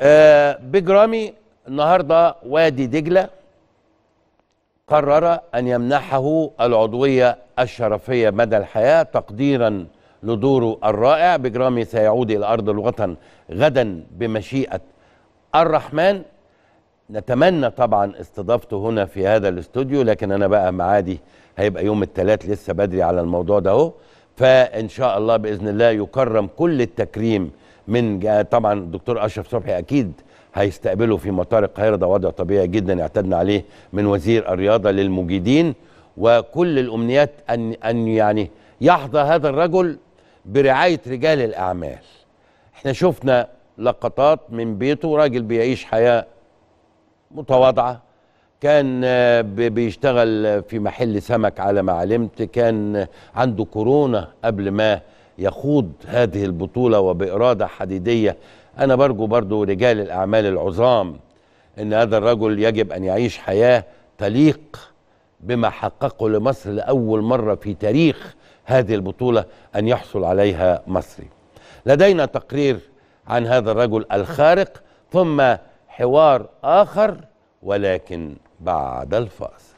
آه بيج رامي النهارده وادي دجله قرر ان يمنحه العضويه الشرفيه مدى الحياه تقديرا لدوره الرائع بجرامي سيعود الى ارض الوطن غدا بمشيئه الرحمن نتمنى طبعا استضافته هنا في هذا الاستوديو لكن انا بقى معادي هيبقى يوم الثلاث لسه بدري على الموضوع ده اهو فان شاء الله باذن الله يكرم كل التكريم من طبعا الدكتور اشرف صبحي اكيد هيستقبله في مطار القاهره ده وضع طبيعي جدا اعتدنا عليه من وزير الرياضه للمجيدين وكل الامنيات ان ان يعني يحظى هذا الرجل برعايه رجال الاعمال احنا شفنا لقطات من بيته راجل بيعيش حياه متواضعه كان آه، بيشتغل في محل سمك على ما علمت كان عنده كورونا قبل ما يخوض هذه البطولة وبإرادة حديدية أنا برجو برضو رجال الأعمال العظام أن هذا الرجل يجب أن يعيش حياة تليق بما حققه لمصر لأول مرة في تاريخ هذه البطولة أن يحصل عليها مصري لدينا تقرير عن هذا الرجل الخارق ثم حوار آخر ولكن بعد الفاصل